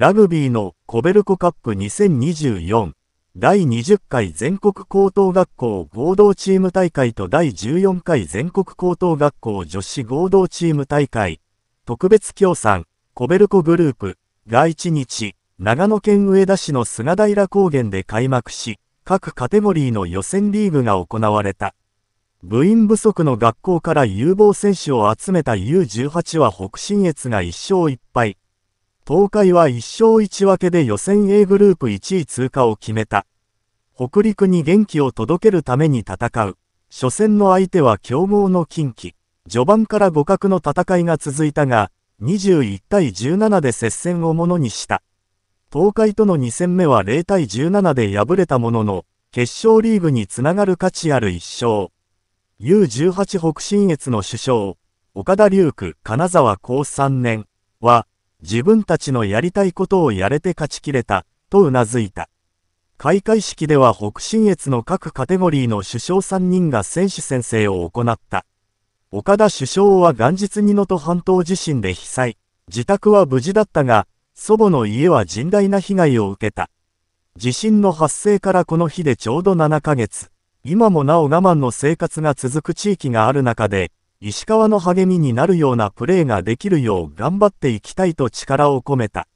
ラグビーのコベルコカップ2024第20回全国高等学校合同チーム大会と第14回全国高等学校女子合同チーム大会特別協賛コベルコグループが1日長野県上田市の菅平高原で開幕し各カテゴリーの予選リーグが行われた部員不足の学校から有望選手を集めた U18 は北信越が1勝1敗東海は1勝1分けで予選 A グループ1位通過を決めた。北陸に元気を届けるために戦う。初戦の相手は強豪の近畿。序盤から互角の戦いが続いたが、21対17で接戦をものにした。東海との2戦目は0対17で敗れたものの、決勝リーグにつながる価値ある1勝。U18 北信越の主将、岡田龍久、金沢高3年は、自分たちのやりたいことをやれて勝ち切れた、とうなずいた。開会式では北信越の各カテゴリーの首相3人が選手宣誓を行った。岡田首相は元日に能登半島地震で被災、自宅は無事だったが、祖母の家は甚大な被害を受けた。地震の発生からこの日でちょうど7ヶ月、今もなお我慢の生活が続く地域がある中で、石川の励みになるようなプレーができるよう頑張っていきたいと力を込めた。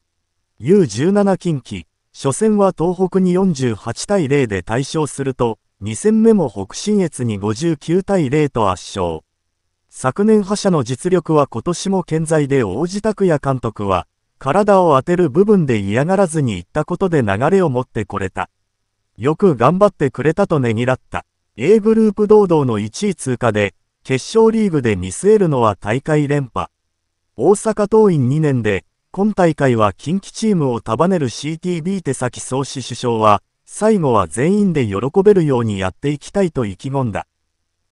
U17 近畿、初戦は東北に48対0で大勝すると、2戦目も北信越に59対0と圧勝。昨年覇者の実力は今年も健在で王子拓也監督は、体を当てる部分で嫌がらずに行ったことで流れを持ってこれた。よく頑張ってくれたとねぎらった。A グループ堂々の1位通過で、決勝リーグで見据えるのは大会連覇。大阪桐蔭2年で、今大会は近畿チームを束ねる CTB 手先総司首相は、最後は全員で喜べるようにやっていきたいと意気込んだ。